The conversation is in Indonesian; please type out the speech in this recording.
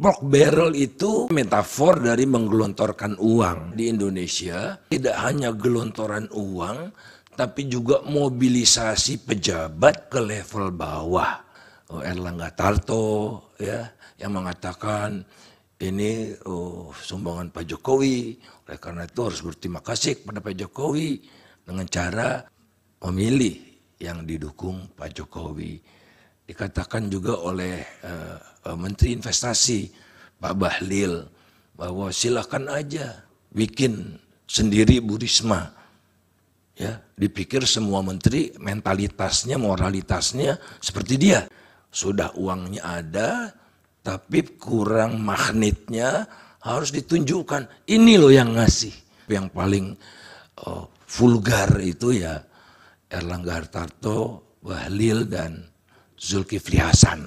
Pork barrel itu metafor dari menggelontorkan uang di Indonesia. Tidak hanya gelontoran uang, tapi juga mobilisasi pejabat ke level bawah. Oh, Erlangga Tarto ya yang mengatakan ini oh, sumbangan Pak Jokowi. Oleh karena itu harus berterima kasih kepada Pak Jokowi dengan cara memilih yang didukung Pak Jokowi dikatakan juga oleh uh, Menteri Investasi Pak Bahlil bahwa silakan aja bikin sendiri Bu Ya, dipikir semua menteri mentalitasnya, moralitasnya seperti dia. Sudah uangnya ada, tapi kurang magnetnya harus ditunjukkan. Ini loh yang ngasih. Yang paling uh, vulgar itu ya Erlangga Hartarto, Bahlil dan Zulkifli Hasan.